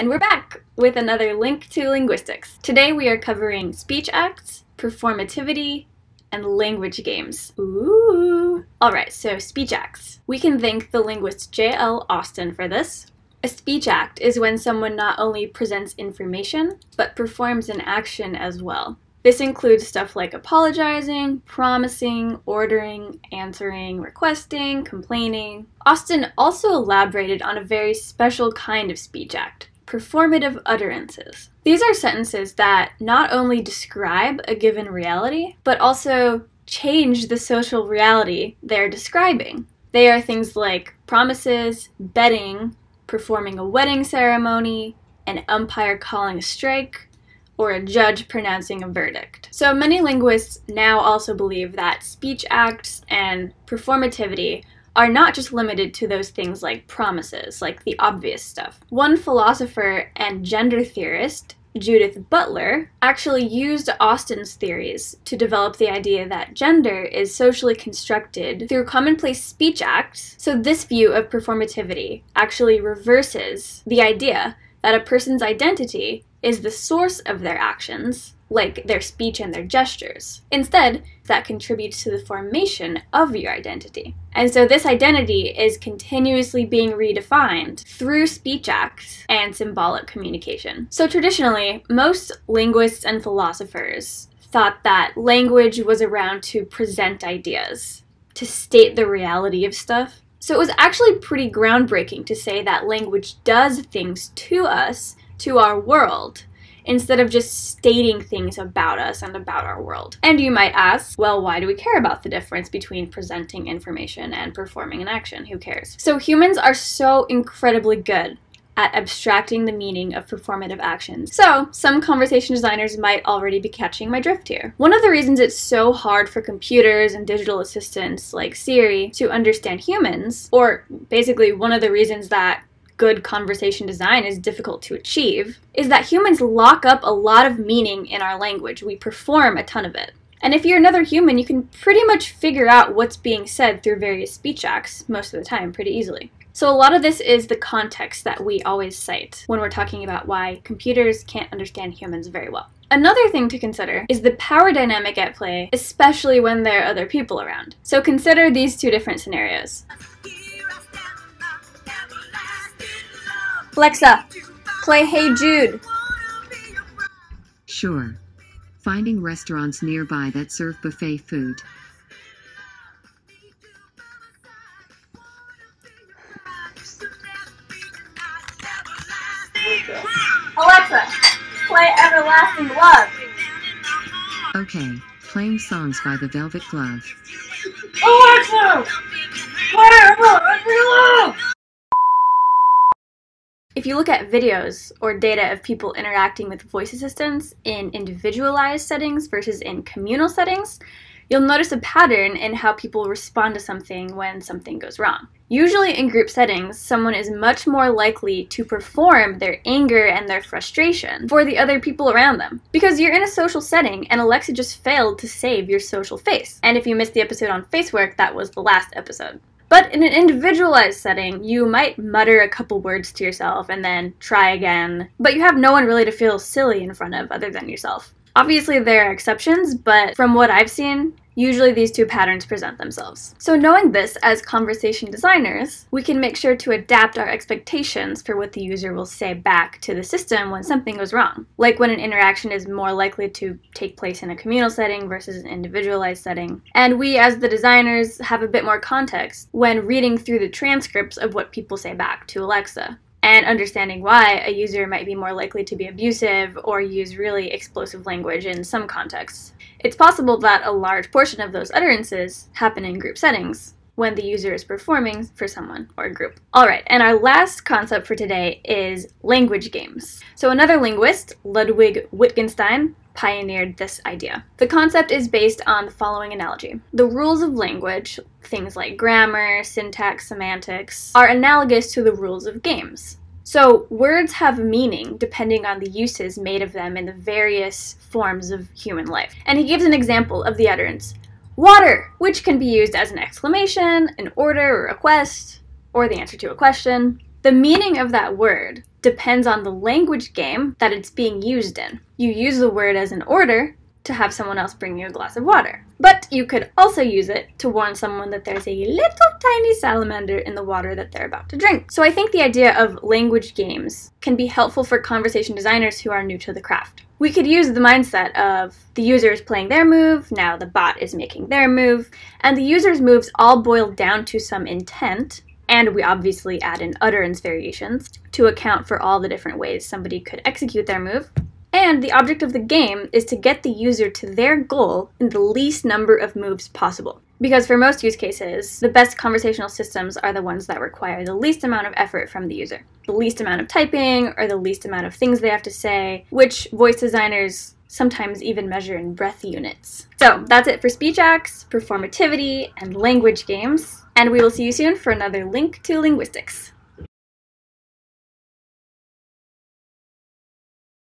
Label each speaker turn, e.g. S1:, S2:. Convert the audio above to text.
S1: And we're back with another link to linguistics. Today we are covering speech acts, performativity, and language games. Ooh! Alright, so speech acts. We can thank the linguist J.L. Austin for this. A speech act is when someone not only presents information, but performs an action as well. This includes stuff like apologizing, promising, ordering, answering, requesting, complaining. Austin also elaborated on a very special kind of speech act, performative utterances. These are sentences that not only describe a given reality, but also change the social reality they're describing. They are things like promises, betting, performing a wedding ceremony, an umpire calling a strike, or a judge pronouncing a verdict. So many linguists now also believe that speech acts and performativity are not just limited to those things like promises, like the obvious stuff. One philosopher and gender theorist, Judith Butler, actually used Austin's theories to develop the idea that gender is socially constructed through commonplace speech acts. So, this view of performativity actually reverses the idea that a person's identity is the source of their actions, like their speech and their gestures. Instead, that contributes to the formation of your identity. And so this identity is continuously being redefined through speech acts and symbolic communication. So traditionally, most linguists and philosophers thought that language was around to present ideas, to state the reality of stuff. So it was actually pretty groundbreaking to say that language does things to us to our world instead of just stating things about us and about our world. And you might ask, well, why do we care about the difference between presenting information and performing an action? Who cares? So humans are so incredibly good at abstracting the meaning of performative actions. So, some conversation designers might already be catching my drift here. One of the reasons it's so hard for computers and digital assistants like Siri to understand humans, or basically one of the reasons that good conversation design is difficult to achieve is that humans lock up a lot of meaning in our language. We perform a ton of it. And if you're another human, you can pretty much figure out what's being said through various speech acts most of the time pretty easily. So a lot of this is the context that we always cite when we're talking about why computers can't understand humans very well. Another thing to consider is the power dynamic at play, especially when there are other people around. So consider these two different scenarios. Alexa, play Hey Jude. Sure. Finding restaurants nearby that serve buffet food. Alexa, play Everlasting Love. Okay, playing songs by the Velvet Glove. Alexa, play Everlasting Love. If you look at videos or data of people interacting with voice assistants in individualized settings versus in communal settings, you'll notice a pattern in how people respond to something when something goes wrong. Usually in group settings, someone is much more likely to perform their anger and their frustration for the other people around them. Because you're in a social setting and Alexa just failed to save your social face. And if you missed the episode on facework, that was the last episode. But in an individualized setting, you might mutter a couple words to yourself and then try again, but you have no one really to feel silly in front of other than yourself. Obviously, there are exceptions, but from what I've seen, Usually these two patterns present themselves. So knowing this as conversation designers, we can make sure to adapt our expectations for what the user will say back to the system when something goes wrong, like when an interaction is more likely to take place in a communal setting versus an individualized setting. And we as the designers have a bit more context when reading through the transcripts of what people say back to Alexa and understanding why a user might be more likely to be abusive or use really explosive language in some contexts. It's possible that a large portion of those utterances happen in group settings when the user is performing for someone or a group. All right, and our last concept for today is language games. So another linguist, Ludwig Wittgenstein, pioneered this idea. The concept is based on the following analogy. The rules of language, things like grammar, syntax, semantics, are analogous to the rules of games. So, words have meaning depending on the uses made of them in the various forms of human life. And he gives an example of the utterance water, which can be used as an exclamation, an order, a request, or the answer to a question. The meaning of that word depends on the language game that it's being used in. You use the word as an order to have someone else bring you a glass of water. But you could also use it to warn someone that there's a little tiny salamander in the water that they're about to drink. So I think the idea of language games can be helpful for conversation designers who are new to the craft. We could use the mindset of the user is playing their move, now the bot is making their move, and the user's moves all boil down to some intent and we obviously add in utterance variations to account for all the different ways somebody could execute their move. And the object of the game is to get the user to their goal in the least number of moves possible. Because for most use cases, the best conversational systems are the ones that require the least amount of effort from the user. The least amount of typing, or the least amount of things they have to say, which voice designers sometimes even measure in breath units. So that's it for speech acts, performativity, and language games, and we will see you soon for another Link to Linguistics.